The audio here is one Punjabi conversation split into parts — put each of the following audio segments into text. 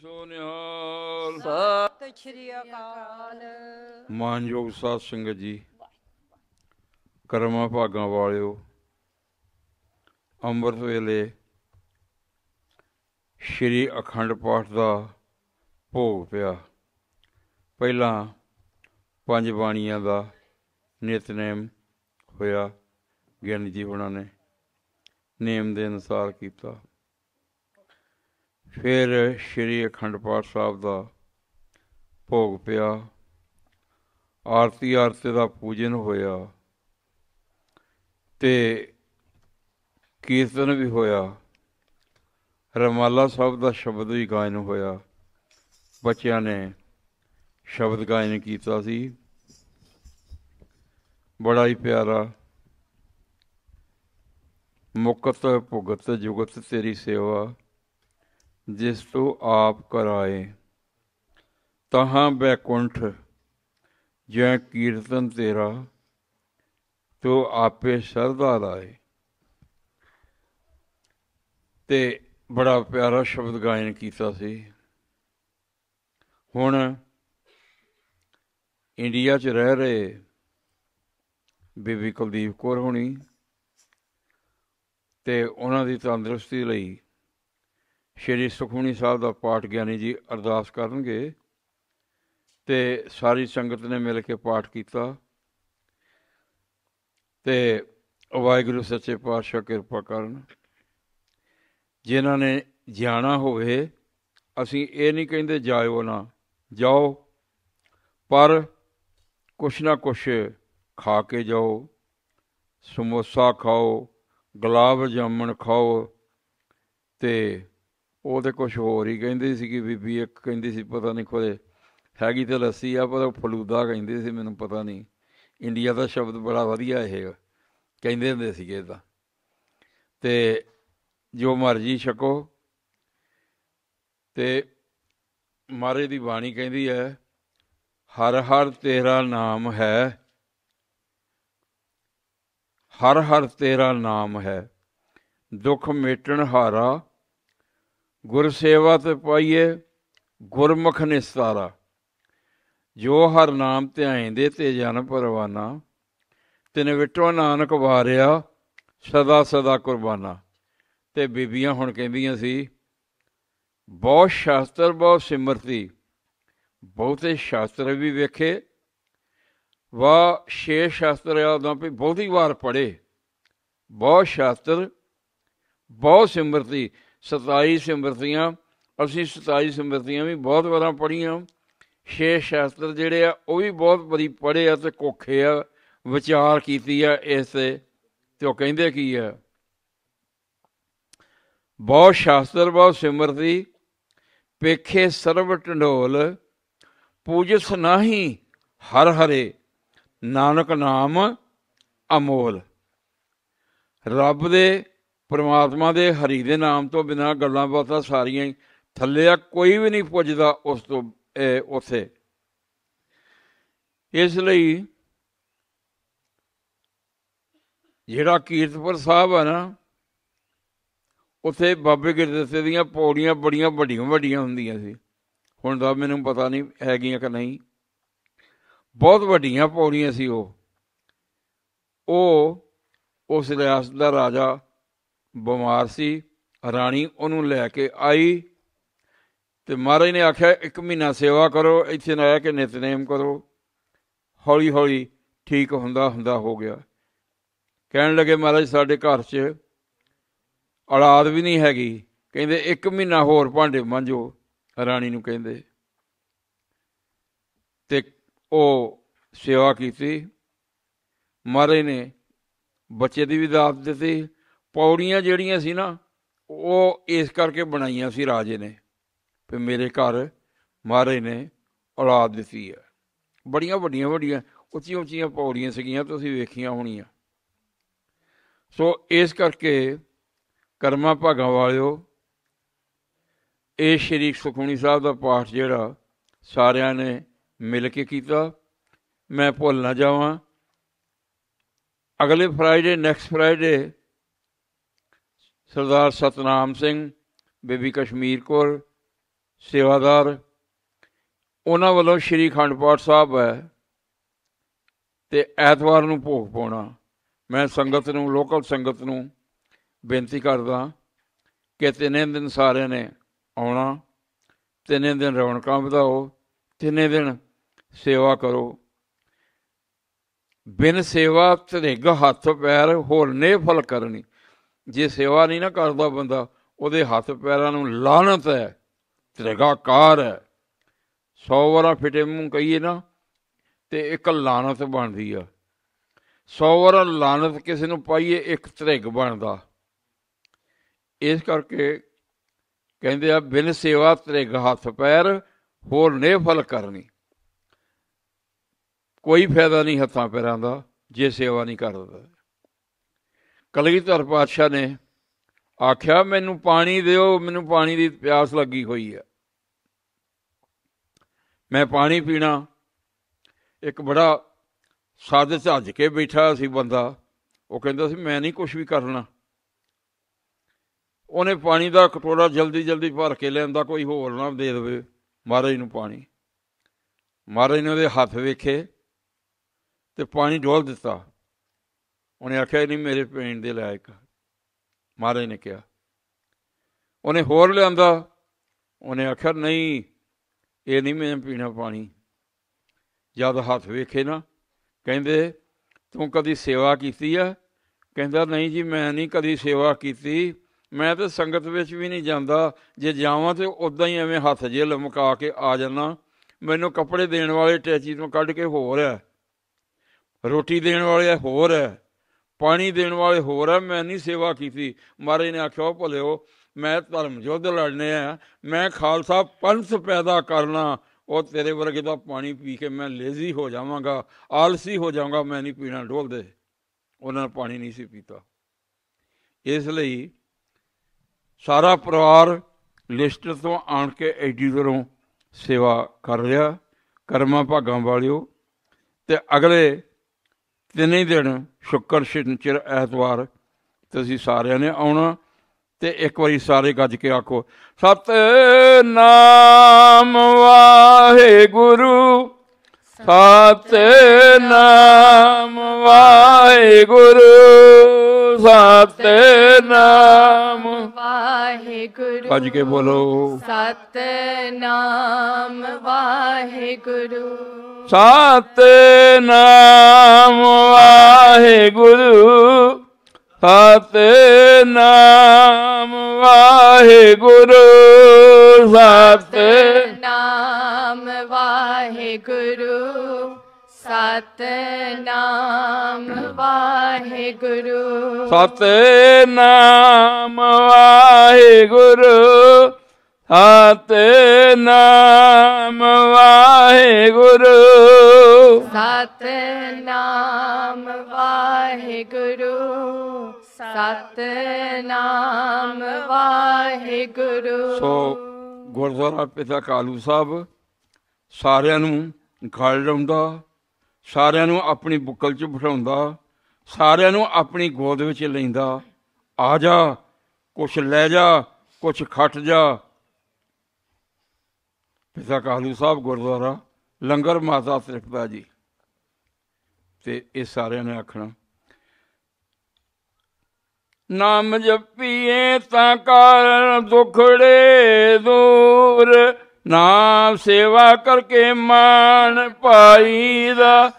ਸੋ ਨਿਹਾਲ ਸਤਿ ਸ਼੍ਰੀ ਅਕਾਲ ਮਾਨਯੋਗ ਸਾਧ ਸੰਗਤ ਜੀ ਕਰਮਾ ਭਾਗਾਂ ਵਾਲਿਓ ਅੰਮ੍ਰਿਤ ਵੇਲੇ ਸ਼੍ਰੀ ਅਖੰਡ ਪਾਠ ਦਾ ਭੋਗ ਪਿਆ ਪਹਿਲਾਂ ਪੰਜ ਬਾਣੀਆਂ ਦਾ ਨਿਤਨੇਮ ਹੋਇਆ ਗਿਆਨੀ ਜੀ ਉਹਨਾਂ ਨੇ ਨੇਮ ਦੇ ਅਨੁਸਾਰ ਕੀਤਾ ਫਿਰ ਸ਼੍ਰੀ ਅਖੰਡ ਪਾਠ ਸਾਹਿਬ ਦਾ ਭੋਗ ਪਿਆ ਆਰਤੀ ਆਰਤੀ ਦਾ ਪੂਜਨ ਹੋਇਆ ਤੇ ਕੀਰਤਨ ਵੀ ਹੋਇਆ ਰਮਾਲਾ ਸਾਹਿਬ ਦਾ ਸ਼ਬਦ ਵੀ ਗਾਇਨ ਹੋਇਆ ਬੱਚਿਆਂ ਨੇ ਸ਼ਬਦ ਗਾਇਨ ਕੀਤਾ ਸੀ ਬੜਾ ਹੀ ਪਿਆਰਾ ਮੁਕਤ ਭੁਗਤ ਜੁਗਤ ਤੇਰੀ ਸੇਵਾ ਜਿਸ ਤੋਂ ਆਪ ਕਰਾਏ ਤਹਾਂ ਬੈਕੁੰਠ ਜੈ ਕੀਰਤਨ ਤੇਰਾ ਤੋ ਆਪੇ ਸਰਦਾ ਲਾਏ ਤੇ ਬੜਾ ਪਿਆਰਾ ਸ਼ਬਦ ਗਾਇਨ ਕੀਤਾ ਸੀ ਹੁਣ ਇੰਡੀਆ 'ਚ ਰਹਿ ਰਹੇ ਬੀਬੀ ਕੁਲਦੀਪ ਕੌਰ ਹੁਣੀ ਤੇ ਉਹਨਾਂ ਦੀ ਤੰਦਰੁਸਤੀ ਲਈ ਸ਼੍ਰੀ ਸੁਖਮਨੀ ਸਾਹਿਬ ਦਾ ਪਾਠ ਗਿਆਨੀ ਜੀ ਅਰਦਾਸ ਕਰਨਗੇ ਤੇ ਸਾਰੀ ਸੰਗਤ ਨੇ ਮਿਲ ਕੇ ਪਾਠ ਕੀਤਾ ਤੇ ਵਾਹਿਗੁਰੂ ਸੱਚੇ ਪਾਤਸ਼ਾਹ ਕਿਰਪਾ ਕਰਨ ਜਿਨ੍ਹਾਂ ਨੇ ਜਾਣਾ ਹੋਵੇ ਅਸੀਂ ਇਹ ਨਹੀਂ ਕਹਿੰਦੇ ਜਾਇਓ ਨਾ ਜਾਓ ਪਰ ਕੁਛ ਨਾ ਕੁਛ ਖਾ ਕੇ ਜਾਓ ਸਮੋਸਾ ਖਾਓ ਗੁਲਾਬ ਜਾਮਣ ਖਾਓ ਤੇ ਉਹ ਤੇ ਕੁਝ ਹੋਰ ਹੀ ਕਹਿੰਦੀ ਸੀ ਕਿ ਬੀਬੀ ਇੱਕ ਕਹਿੰਦੀ ਸੀ ਪਤਾ ਨਹੀਂ ਕੋਈ ਹੈਗੀ ਤੇ ਲੱਸੀ ਆ ਪਰ ਫਲੂਦਾ ਕਹਿੰਦੇ ਸੀ ਮੈਨੂੰ ਪਤਾ ਨਹੀਂ ਇੰਡੀਆ ਦਾ ਸ਼ਬਦ ਬੜਾ ਵਧੀਆ ਇਹ ਕਹਿੰਦੇ ਹੁੰਦੇ ਸੀਗੇ ਤਾਂ ਤੇ ਜੋ ਮਰਜੀ ਛਕੋ ਤੇ ਮਾਰੇ ਦੀ ਬਾਣੀ ਕਹਿੰਦੀ ਹੈ ਹਰ ਹਰ ਤੇਰਾ ਨਾਮ ਹੈ ਹਰ ਹਰ ਤੇਰਾ ਨਾਮ ਹੈ ਦੁੱਖ ਮੇਟਣ ਹਾਰਾ ਗੁਰ ਸੇਵਾ ਤੇ ਪਾਈਏ ਗੁਰਮੁਖ ਨਿਸਤਾਰਾ ਜੋ ਹਰ ਨਾਮ ਆਏਂਦੇ ਤੇ ਜਨ ਪਰਵਾਨਾ ਤਿਨ ਵਿਟੋ ਨਾਨਕ ਵਾਰਿਆ ਸਦਾ ਸਦਾ ਕੁਰਬਾਨਾ ਤੇ ਬੀਬੀਆਂ ਹੁਣ ਕਹਿੰਦੀਆਂ ਸੀ ਬਹੁਤ ਸ਼ਾਸਤਰ ਬਹੁਤ ਸਿਮਰਤੀ ਬਹੁਤੇ ਸ਼ਾਸਤਰ ਵੀ ਵੇਖੇ ਵਾ ਛੇ ਸ਼ਾਸਤਰ ਆਦਾਂ ਵੀ ਬਹੁਤੀ ਵਾਰ ਪੜੇ ਬਹੁਤ ਸ਼ਾਸਤਰ ਬਹੁਤ ਸਿਮਰਤੀ 27 ਸਿਮਰਤੀਆਂ ਅਸੀਂ 27 ਸਿਮਰਤੀਆਂ ਵੀ ਬਹੁਤ ਵਾਰਾਂ ਪੜੀਆਂ ਛੇ ਸ਼ਾਸਤਰ ਜਿਹੜੇ ਆ ਉਹ ਵੀ ਬਹੁਤ ਬੜੀ ਪੜ੍ਹੇ ਆ ਤੇ ਕੋਖੇ ਆ ਵਿਚਾਰ ਕੀਤੀ ਆ ਇਸ ਤੇ ਉਹ ਕਹਿੰਦੇ ਕੀ ਆ ਬਹੁ ਸ਼ਾਸਤਰ ਬਹੁ ਸਿਮਰਤੀ ਪੇਖੇ ਸਰਵ ਟੰਡੋਲ ਪੂਜਸ ਨਹੀਂ ਹਰ ਹਰੇ ਨਾਨਕ ਨਾਮ ਅਮੋਲ ਰੱਬ ਦੇ ਪਰਮਾਤਮਾ ਦੇ ਹਰੀ ਦੇ ਨਾਮ ਤੋਂ ਬਿਨਾ ਗੱਲਾਂ ਬਾਤਾਂ ਸਾਰੀਆਂ ਹੀ ਥੱਲੇ ਆ ਕੋਈ ਵੀ ਨਹੀਂ ਪੁੱਜਦਾ ਉਸ ਤੋਂ ਉਥੇ ਇਸ ਲਈ ਜਿਹੜਾ ਕੀਰਤਪੁਰ ਸਾਹਿਬ ਆ ਨਾ ਉਥੇ ਬਾਬੇ ਗੁਰਦਸਤੇ ਦੀਆਂ ਪੌੜੀਆਂ ਬੜੀਆਂ ਵੱਡੀਆਂ ਵੱਡੀਆਂ ਹੁੰਦੀਆਂ ਸੀ ਹੁਣ ਦਾ ਮੈਨੂੰ ਪਤਾ ਨਹੀਂ ਹੈਗੀਆਂ ਕਿ ਨਹੀਂ ਬਹੁਤ ਵੱਡੀਆਂ ਪੌੜੀਆਂ ਸੀ ਉਹ ਉਹ ਉਸ ਰਿਆਸਤ ਦਾ ਰਾਜਾ ਬਿਮਾਰ ਸੀ ਰਾਣੀ ਉਹਨੂੰ ਲੈ ਕੇ ਆਈ ਤੇ ਮਹਾਰਾਜ ਨੇ ਆਖਿਆ ਇੱਕ ਮਹੀਨਾ ਸੇਵਾ ਕਰੋ ਇੱਥੇ ਨਾ ਆ ਕੇ ਨਿਤਨੇਮ ਕਰੋ ਹੌਲੀ ਹੌਲੀ ਠੀਕ ਹੁੰਦਾ ਹੁੰਦਾ ਹੋ ਗਿਆ ਕਹਿਣ ਲੱਗੇ ਮਹਾਰਾਜ ਸਾਡੇ ਘਰ 'ਚ ਔਲਾਦ ਵੀ ਨਹੀਂ ਹੈਗੀ ਕਹਿੰਦੇ ਇੱਕ ਮਹੀਨਾ ਹੋਰ ਭਾਂਡੇ ਮਾਂਜੋ ਰਾਣੀ ਨੂੰ ਕਹਿੰਦੇ ਤੇ ਉਹ ਸੇਵਾ ਕੀਤੀ ਮਹਾਰਾਜ ਨੇ ਬੱਚੇ ਦੀ ਵੀ ਦਾਤ ਦਿੱਤੀ ਪੌੜੀਆਂ ਜਿਹੜੀਆਂ ਸੀ ਨਾ ਉਹ ਇਸ ਕਰਕੇ ਬਣਾਈਆਂ ਸੀ ਰਾਜੇ ਨੇ ਵੀ ਮੇਰੇ ਘਰ ਮਾਰੇ ਨੇ ਔਲਾਦ ਦਿੱਤੀ ਹੈ ਬੜੀਆਂ ਵੱਡੀਆਂ ਵੱਡੀਆਂ ਉੱਚੀਆਂ ਉੱਚੀਆਂ ਪੌੜੀਆਂ ਸੀਗੀਆਂ ਤੁਸੀਂ ਵੇਖੀਆਂ ਹੋਣੀਆਂ ਸੋ ਇਸ ਕਰਕੇ ਕਰਮਾ ਭਾਗਾ ਵਾਲਿਓ ਇਹ ਸ਼੍ਰੀ ਸੁਖਮਨੀ ਸਾਹਿਬ ਦਾ ਪਾਠ ਜਿਹੜਾ ਸਾਰਿਆਂ ਨੇ ਮਿਲ ਕੇ ਕੀਤਾ ਮੈਂ ਭੁੱਲ ਨਾ ਜਾਵਾਂ ਅਗਲੇ ਫਰਾਈਡੇ ਨੈਕਸਟ ਫਰਾਈਡੇ ਸਰਦਾਰ ਸਤਨਾਮ ਸਿੰਘ ਬੇਬੀ ਕਸ਼ਮੀਰ ਕੋਲ ਸੇਵਾਦਾਰ ਉਹਨਾਂ ਵੱਲੋਂ ਸ਼੍ਰੀ ਖੰਡਪਾਠ ਸਾਹਿਬ ਹੈ ਤੇ ਐਤਵਾਰ ਨੂੰ ਭੋਗ ਪਾਉਣਾ ਮੈਂ ਸੰਗਤ ਨੂੰ ਲੋਕਲ ਸੰਗਤ ਨੂੰ ਬੇਨਤੀ ਕਰਦਾ ਕਿ ਤਿੰਨੇ ਦਿਨ ਸਾਰੇ ਨੇ ਆਉਣਾ ਤਿੰਨੇ ਦਿਨ ਰੌਣਕਾਂ ਵਧਾਓ ਤਿੰਨੇ ਦਿਨ ਸੇਵਾ ਕਰੋ ਬਿਨ ਸੇਵਾ ਰਿਗ ਹੱਥ ਪੈਰ ਹੋਰ ਨੇ ਫਲ ਕਰਨੀ ਜੇ ਸੇਵਾ ਨਹੀਂ ਨਾ ਕਰਦਾ ਬੰਦਾ ਉਹਦੇ ਹੱਥ ਪੈਰਾਂ ਨੂੰ ਲਾਹਨਤ ਹੈ ਤ੍ਰਿਗਾਕਾਰ ਹੈ 100 ਵਾਰਾ ਫਿਟੇ ਮੂੰਹ ਕਹੀਏ ਨਾ ਤੇ ਇੱਕ ਲਾਹਨਤ ਬਣਦੀ ਆ 100 ਵਾਰਾ ਲਾਹਨਤ ਕਿਸੇ ਨੂੰ ਪਾਈਏ ਇੱਕ ਤ੍ਰਿਗ ਬਣਦਾ ਇਸ ਕਰਕੇ ਕਹਿੰਦੇ ਆ ਬਿਨ ਸੇਵਾ ਤ੍ਰਿਗ ਹੱਥ ਪੈਰ ਹੋਰ ਨੇਫਲ ਕਰਨੀ ਕੋਈ ਫਾਇਦਾ ਨਹੀਂ ਹੱਥਾਂ ਪੈਰਾਂ ਦਾ ਜੇ ਸੇਵਾ ਨਹੀਂ ਕਰਦਾ ਕਲਗੀਧਰ ਪਾਤਸ਼ਾਹ ਨੇ ਆਖਿਆ ਮੈਨੂੰ ਪਾਣੀ ਦਿਓ ਮੈਨੂੰ ਪਾਣੀ ਦੀ ਪਿਆਸ ਲੱਗੀ ਹੋਈ ਹੈ ਮੈਂ ਪਾਣੀ ਪੀਣਾ ਇੱਕ ਬੜਾ ਸਾਦੇ ਝੱਜ ਕੇ ਬੈਠਾ ਸੀ ਬੰਦਾ ਉਹ ਕਹਿੰਦਾ ਸੀ ਮੈਂ ਨਹੀਂ ਕੁਝ ਵੀ ਕਰਨਾ ਉਹਨੇ ਪਾਣੀ ਦਾ ਕਟੋਰਾ ਜਲਦੀ ਜਲਦੀ ਭਰ ਕੇ ਲੈਂਦਾ ਕੋਈ ਹੋਰ ਨਾ ਦੇ ਦੇਵੇ ਮਹਾਰਾਜ ਨੂੰ ਪਾਣੀ ਮਹਾਰਾਜ ਨੇ ਉਹਦੇ ਹੱਥ ਵੇਖੇ ਤੇ ਪਾਣੀ ਡੋਲ ਦਿੱਤਾ ਉਹਨੇ ਆਖਿਆ ਨਹੀਂ ਮੇਰੇ ਪਿੰਡ ਦੇ ਲਾਇਕ ਮਹਾਰਾਜ ਨੇ ਕਿਹਾ ਉਹਨੇ ਹੋਰ ਲਿਆਂਦਾ ਉਹਨੇ ਆਖਿਆ ਨਹੀਂ ਇਹ ਨਹੀਂ ਮੈਂ ਪੀਣਾ ਪਾਣੀ ਜਦ ਹੱਥ ਵੇਖੇ ਨਾ ਕਹਿੰਦੇ ਤੂੰ ਕਦੀ ਸੇਵਾ ਕੀਤੀ ਆ ਕਹਿੰਦਾ ਨਹੀਂ ਜੀ ਮੈਂ ਨਹੀਂ ਕਦੀ ਸੇਵਾ ਕੀਤੀ ਮੈਂ ਤਾਂ ਸੰਗਤ ਵਿੱਚ ਵੀ ਨਹੀਂ ਜਾਂਦਾ ਜੇ ਜਾਵਾਂ ਤੇ ਉਦਾਂ ਹੀ ਐਵੇਂ ਹੱਥ ਜੇ ਲਮਕਾ ਕੇ ਆ ਜਾਣਾ ਮੈਨੂੰ ਕੱਪੜੇ ਦੇਣ ਵਾਲੇ ਟੈਚੀ ਤੋਂ ਕੱਢ ਕੇ ਹੋਰ ਹੈ ਰੋਟੀ ਦੇਣ ਵਾਲੇ ਹੋਰ ਹੈ ਪਾਣੀ ਦੇਣ ਵਾਲੇ ਹੋਰ ਆ ਮੈਂ ਨਹੀਂ ਸੇਵਾ ਕੀਤੀ ਮਹਾਰਾਜ ਨੇ ਆਖਿਆ ਭਲਿਓ ਮੈਂ ਧਰਮ ਯੁੱਧ ਲੜਨੇ ਆ ਮੈਂ ਖਾਲਸਾ ਪੰਥ ਪੈਦਾ ਕਰਨਾ ਉਹ ਤੇਰੇ ਵਰਗੇ ਦਾ ਪਾਣੀ ਪੀ ਕੇ ਮੈਂ ਲੇਜ਼ੀ ਹੋ ਜਾਵਾਂਗਾ ਆਲਸੀ ਹੋ ਜਾਵਾਂਗਾ ਮੈਂ ਨਹੀਂ ਪੀਣਾ ਢੋਲਦੇ ਉਹਨਾਂ ਨੇ ਪਾਣੀ ਨਹੀਂ ਸੀ ਪੀਤਾ ਇਸ ਲਈ ਸਾਰਾ ਪਰਿਵਾਰ ਲਿਸਟ ਤੋਂ ਆਣ ਕੇ ਐਡੀ ਦਰੋਂ ਸੇਵਾ ਕਰ ਰਿਹਾ ਕਰਮਾ ਭਾਗਾਂ ਵਾਲਿਓ ਤੇ ਅਗਲੇ ਤਿੰਨੇ ਦਿਨ ਸ਼ੁੱਕਰ ਸ਼ਨੀਚਰ ਐਤਵਾਰ ਤੁਸੀਂ ਸਾਰਿਆਂ ਨੇ ਆਉਣਾ ਤੇ ਇੱਕ ਵਾਰੀ ਸਾਰੇ ਗੱਜ ਕੇ ਆਖੋ ਸਤ ਨਾਮ ਵਾਹਿਗੁਰੂ ਸਤ ਨਾਮ ਵਾਹਿਗੁਰੂ ਸਤ ਨਾਮ ਵਾਹਿਗੁਰੂ ਗੱਜ ਕੇ ਬੋਲੋ ਸਤ ਨਾਮ ਵਾਹਿਗੁਰੂ ਸਤਨਾਮ ਵਾਹਿਗੁਰੂ ਸਤਨਾਮ ਵਾਹਿਗੁਰੂ ਸਤਨਾਮ ਵਾਹਿਗੁਰੂ ਸਤਨਾਮ ਵਾਹਿਗੁਰੂ ਸਤਨਾਮ ਵਾਹਿਗੁਰੂ ਹਤੇ ਨਾਮ ਵਾਹਿਗੁਰੂ ਸਤ ਨਾਮ ਵਾਹਿਗੁਰੂ ਸਤ ਨਾਮ ਵਾਹਿਗੁਰੂ ਸੋ ਗੁਰਦੁਆਰਾ ਪਿਤਾ ਕਾਲੂ ਸਾਹਿਬ ਸਾਰਿਆਂ ਨੂੰ ਖੜ ਲਾਉਂਦਾ ਸਾਰਿਆਂ ਨੂੰ ਆਪਣੀ ਬੁੱਕਲ 'ਚ ਬਿਠਾਉਂਦਾ ਸਾਰਿਆਂ ਨੂੰ ਆਪਣੀ ਗੋਦ ਵਿੱਚ ਲੈਂਦਾ ਆ ਜਾ ਕੁਛ ਲੈ ਜਾ ਕੁਛ ਖੱਟ ਜਾ ਇਸਾ ਕਾਹਲੂ ਸਾਹਿਬ ਗੁਰਦੁਆਰਾ ਲੰਗਰ ਮਾਤਾ ਤ੍ਰਿਪਤਾ ਜੀ ਤੇ ਇਹ ਸਾਰਿਆਂ ਨੇ ਆਖਣਾ ਨਾਮ ਜਪੀਏ ਤਾਂ ਕਰ ਦੁਖੜੇ ਦੂਰ ਨਾਮ ਸੇਵਾ ਕਰਕੇ ਮਾਨ ਪਾਈ ਦਾ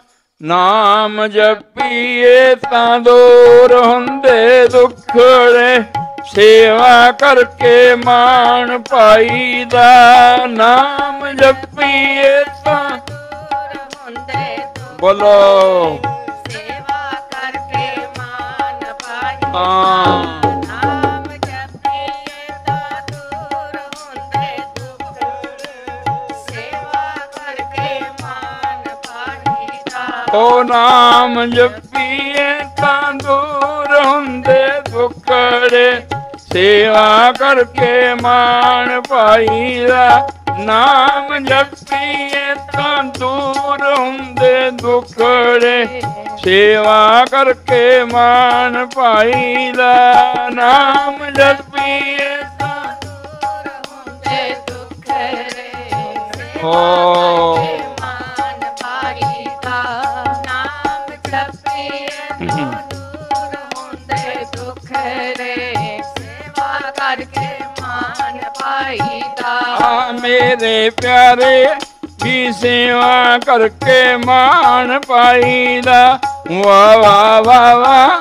ਨਾਮ ਜਪੀਏ ਤਾਂ ਦੂਰ ਹੁੰਦੇ ਦੁਖੜੇ ਸੇਵਾ ਕਰਕੇ ਮਾਣ ਪਾਈ ਦਾ ਨਾਮ ਜਪੀਏ ਤਾਂ ਬੋਲੋ ਸੇਵਾ ਕਰਕੇ ਪਾਈ ਦਾ ਓ ਨਾਮ ਜਪੀਏ ਤਾਂ ਦੂਰ ਹੁੰਦੇ ਦੁੱਖੜੇ ਸੇਵਾ ਕਰਕੇ ਮਾਣ ਭਾਈ ਦਾ ਨਾਮ ਜਪੀਏ ਤਾਂ ਦੂਰ ਹੁੰਦੇ ਦੁਖੜੇ ਸੇਵਾ ਕਰਕੇ ਮਾਨ ਭਾਈ ਦਾ ਨਾਮ ਜਪੀਏ ਤਾਂ ਦੂਰ ਹੁੰਦੇ ਦੁਖੜੇ ਹੋ मेरे प्यारे की सेवा करके मान पाई दा वाह वाह वाह वाह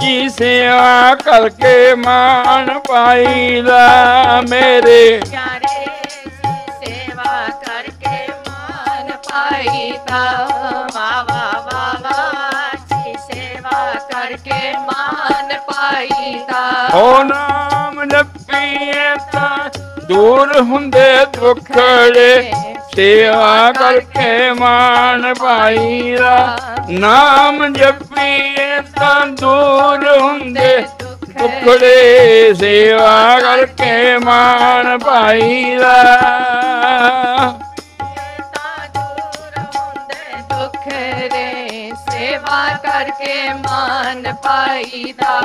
की सेवा करके मान पाई दा मेरे प्यारे सेवा करके मान पाई दा वाह वाह वाह वाह की सेवा करके मान पाई दा ओ नाम जप ਹੋਈਏ ਤਾਂ ਦੂਰ ਹੁੰਦੇ ਦੁੱਖੜੇ ਸੇਵਾ ਕਰਕੇ ਮਾਨ ਭਾਈ ਦਾ ਨਾਮ ਜਪੀਏ ਤਾਂ ਦੂਰ ਹੁੰਦੇ ਦੁੱਖੜੇ ਸੇਵਾ ਕਰਕੇ ਮਾਨ ਭਾਈ ਦਾ ਕਰਕੇ ਮਾਨ ਪਾਈਦਾ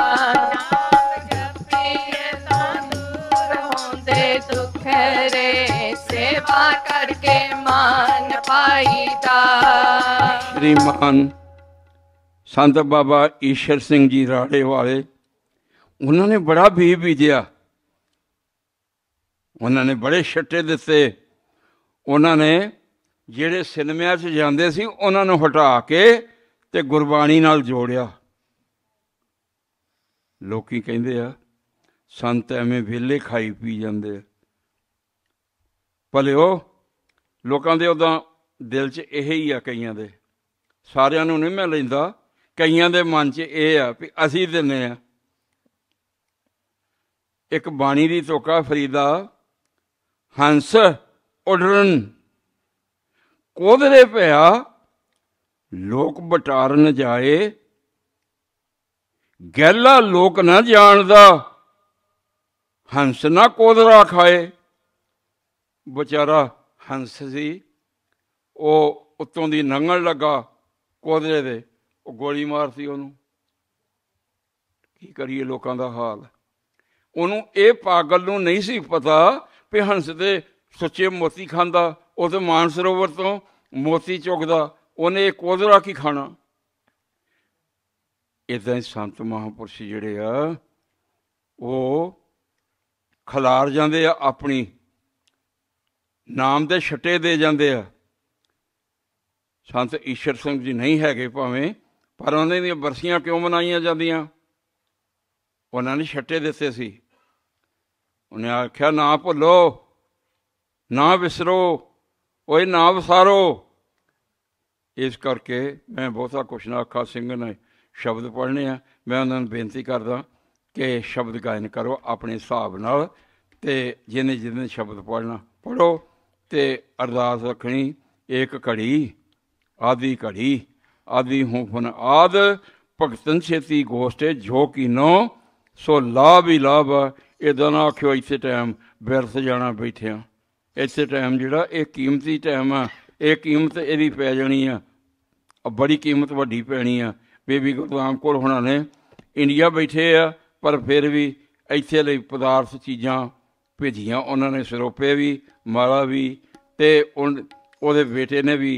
ਕਰੇ ਸੇਵਾ ਕਰਕੇ ਮਾਨ ਪਾਈਦਾ ਸ਼੍ਰੀਮਾਨ ਸੰਤ ਬਾਬਾ ਈਸ਼ਰ ਸਿੰਘ ਜੀ ਰਾੜੇ ਵਾਲੇ ਉਹਨਾਂ ਨੇ ਬੜਾ ਵੀ ਬੀਜਿਆ ਉਹਨਾਂ ਨੇ ਬੜੇ ਛੱਟੇ ਦਿੱਤੇ ਉਹਨਾਂ ਨੇ ਜਿਹੜੇ ਸਿਨਮਿਆਂ 'ਚ ਜਾਂਦੇ ਸੀ ਉਹਨਾਂ ਨੂੰ ਹਟਾ ਕੇ ਤੇ ਗੁਰਬਾਣੀ ਨਾਲ ਜੋੜਿਆ ਲੋਕੀ ਕਹਿੰਦੇ ਆ ਸੰਤ ਐਵੇਂ ਵਿਹਲੇ ਖਾਈ ਪੀ ਜਾਂਦੇ ਆ ਭਲਿਓ ਲੋਕਾਂ ਦੇ ਉਦਾਂ ਦਿਲ 'ਚ ਇਹ ਹੀ ਆ ਕਈਆਂ ਦੇ ਸਾਰਿਆਂ ਨੂੰ ਨਹੀਂ ਮੈਂ ਲੈਂਦਾ ਕਈਆਂ ਦੇ ਮਨ 'ਚ ਇਹ ਆ ਵੀ ਅਸੀਂ ਦਿੰਨੇ ਆ ਇੱਕ ਬਾਣੀ ਦੀ ਟੋਕਾ ਫਰੀਦਾ ਹੰਸ ਉਡਰਨ ਕੋਧਰੇ ਪਿਆ ਲੋਕ ਬਟਾਰਨ ਜਾਏ ਗੈਲਾ ਲੋਕ ਨਾ ਜਾਣਦਾ ਹੰਸ ਨਾ ਕੋਧਰਾ ਖਾਏ ਵਿਚਾਰਾ ਹੰਸ ਸੀ ਉਹ ਉੱਤੋਂ ਦੀ ਨੰਗਣ ਲੱਗਾ ਕੋਦਰੇ ਦੇ ਉਹ ਗੋਲੀ ਮਾਰਤੀ ਉਹਨੂੰ ਕੀ ਕਰੀਏ ਲੋਕਾਂ ਦਾ ਹਾਲ ਉਹਨੂੰ ਇਹ ਪਾਗਲ ਨੂੰ ਨਹੀਂ ਸੀ ਪਤਾ ਕਿ ਹੰਸ ਦੇ ਸੱਚੇ ਮੋਤੀ ਖਾਂਦਾ ਉਹਦੇ ਮਾਨਸਰੋਵਰ ਤੋਂ ਮੋਤੀ ਚੁਗਦਾ ਉਹਨੇ ਇਹ ਕੋਦਰਾ ਕੀ ਖਾਣਾ ਇਦਾਂ ਹੀ ਸੰਤ ਮਹਾਪੁਰਸ਼ ਜਿਹੜੇ ਆ ਉਹ ਖਲਾਰ ਜਾਂਦੇ ਆ ਆਪਣੀ ਨਾਮ ਦੇ ਛੱਟੇ ਦੇ ਜਾਂਦੇ ਆ ਸੰਤ ਈਸ਼ਰ ਸਿੰਘ ਜੀ ਨਹੀਂ ਹੈਗੇ ਭਾਵੇਂ ਪਰ ਉਹਨਾਂ ਦੀਆਂ ਬਰਸੀਆਂ ਕਿਉਂ ਮਨਾਈਆਂ ਜਾਂਦੀਆਂ ਉਹਨਾਂ ਨੇ ਛੱਟੇ ਦਿੱਤੇ ਸੀ ਉਹਨੇ ਆਖਿਆ ਨਾ ਭੁੱਲੋ ਨਾ ਵਿਸਰੋ ਓਏ ਨਾ ਵਿਸਾਰੋ ਇਸ ਕਰਕੇ ਮੈਂ ਬਹੁਤਾ ਕੁਛ ਨਾ ਆਖਾ ਸਿੰਘ ਨੇ ਸ਼ਬਦ ਪੜ੍ਹਨੇ ਆ ਮੈਂ ਉਹਨਾਂ ਨੂੰ ਬੇਨਤੀ ਕਰਦਾ ਕਿ ਸ਼ਬਦ ਗਾਇਨ ਕਰੋ ਆਪਣੇ ਹਿਸਾਬ ਨਾਲ ਤੇ ਜਿੰਨੇ ਜਿੰਨੇ ਸ਼ਬਦ ਪੜ੍ਹਨਾ ਪੜੋ ਤੇ ਅਰਦਾਸ ਰੱਖਣੀ ਏਕ ਘੜੀ ਆਦੀ ਘੜੀ ਆਦੀ ਹੂਫਨ ਆਦ ਭਗਤਨ ਛੇਤੀ ਗੋਸ਼ਟੇ ਜੋ ਨੋ ਸੋ ਲਾਭ ਹੀ ਲਾਭ ਇਦਾਂ ਨਾ ਆਖਿਓ ਇਸੇ ਟਾਈਮ ਬਿਰਥ ਜਾਣਾ ਬੈਠਿਆ ਇਸੇ ਟਾਈਮ ਜਿਹੜਾ ਇਹ ਕੀਮਤੀ ਟਾਈਮ ਆ ਇਹ ਕੀਮਤ ਇਹਦੀ ਪੈ ਜਾਣੀ ਆ ਬੜੀ ਕੀਮਤ ਵੱਡੀ ਪੈਣੀ ਆ ਬੇਬੀ ਗੁਰਦਾਮ ਕੋਲ ਹੁਣਾਂ ਨੇ ਇੰਡੀਆ ਬੈਠੇ ਆ ਪਰ ਫਿਰ ਵੀ ਇੱਥੇ ਲਈ ਪਦਾਰਥ ਚੀਜ਼ਾਂ ਭੇਜੀਆਂ ਉਹਨਾਂ ਨੇ ਸਰੋਪੇ ਵੀ ਮਾਲਾ ਵੀ ਤੇ ਉਹਦੇ ਬੇਟੇ ਨੇ ਵੀ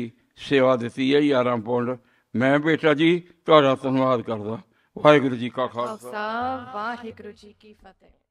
ਸੇਵਾ ਦਿੱਤੀ ਹੈ 11 ਪੌਂਡ ਮੈਂ ਬੇਟਾ ਜੀ ਤੁਹਾਡਾ ਧੰਨਵਾਦ ਕਰਦਾ ਵਾਹਿਗੁਰੂ ਜੀ ਕਾ ਖਾਲਸਾ ਵਾਹਿਗੁਰੂ ਜੀ ਕੀ ਫਤਿਹ